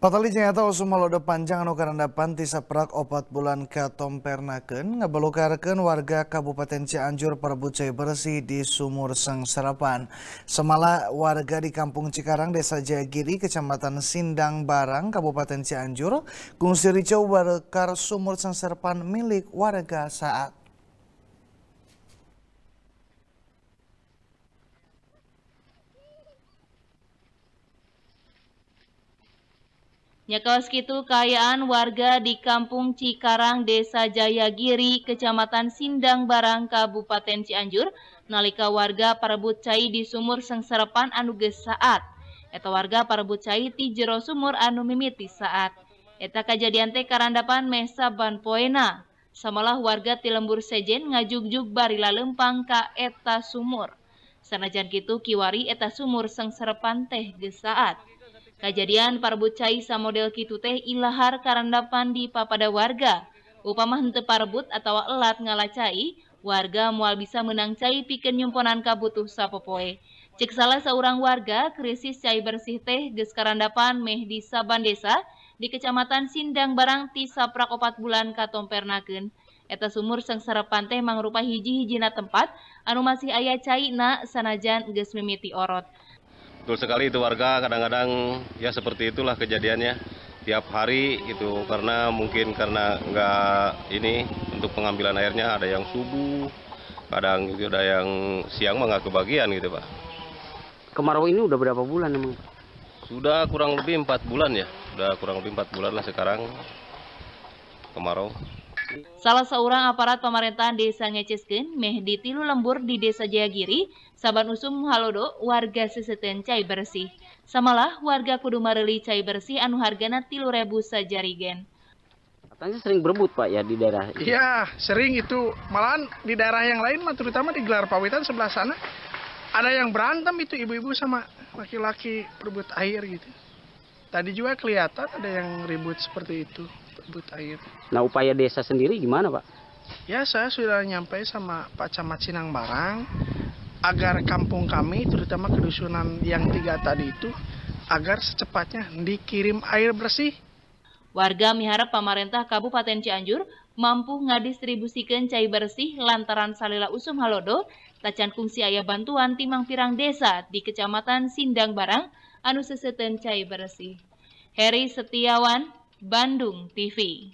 Patali nyata usum malode panjang anu karanda panti saprak opat bulan ka tompernakeun ngabalukarkeun warga Kabupaten Cianjur perebut bersih di sumur Sang Serapan. Semala warga di Kampung Cikarang Desa Jagiri Kecamatan Sindang Barang Kabupaten Cianjur kungsi ricau bakar sumur Sang Serapan milik warga saat Nyekoski ya, itu kekayaan warga di Kampung Cikarang, Desa Jayagiri, Kecamatan Sindang Barang, Kabupaten Cianjur, nalika warga parebut cai di sumur sengserepan anu geus saat. Eta warga parebut cai di jero sumur anu mimiti saat. Eta kejadian teh karandapan mesa ban poena. Samalah warga ti lembur sejen ngajug-jug barila lempang ka eta sumur. Sanajan kitu kiwari eta sumur sengserepan teh gesaat. Kajadian parbut cai samodel kitu teh ilahar karandapan di papada warga. Upama hente parbut atau elat cai warga mual bisa menang cai piken nyumponan kabutuh sapopoe. Cek salah seorang warga, krisis cai bersih teh ges karandapan meh di saban desa di Kecamatan Sindang Barang ti saprak opat bulan katompernakeun. Eta sumur sengsara pantai mangrupa hiji-hijina tempat anu masih ayah cai na sanajan ges mimiti orot. Betul sekali itu warga kadang-kadang ya seperti itulah kejadiannya tiap hari itu karena mungkin karena nggak ini untuk pengambilan airnya ada yang subuh kadang itu ada yang siang mah nggak kebagian gitu pak. Kemarau ini udah berapa bulan emang? Sudah kurang lebih empat bulan ya, udah kurang lebih empat bulan lah sekarang kemarau. Salah seorang aparat pemerintahan desa Ngecesken, Mehdi Tilu Lembur di desa Jayagiri, Saban Usum Halodo, warga siseten cai bersih. Samalah warga Kudumareli cai bersih anu hargana tilu rebu sajarigen. Katanya sering berebut Pak ya di daerah. Iya, sering itu. Malahan di daerah yang lain terutama di gelar pawitan sebelah sana ada yang berantem itu ibu-ibu sama laki-laki berebut air gitu. Tadi juga kelihatan ada yang ribut seperti itu, ribut air. Nah upaya desa sendiri gimana Pak? Ya saya sudah nyampe sama Pak Camat Sinang Barang agar kampung kami, terutama kedusunan yang tiga tadi itu, agar secepatnya dikirim air bersih. Warga miharap pemerintah Kabupaten Cianjur mampu ngadistribusikan cai bersih lantaran salila usum halodo, tacan kungsi ayah bantuan timang pirang desa di Kecamatan Sindang Barang, anu seseten cai bersih. Heri Setiawan, Bandung TV.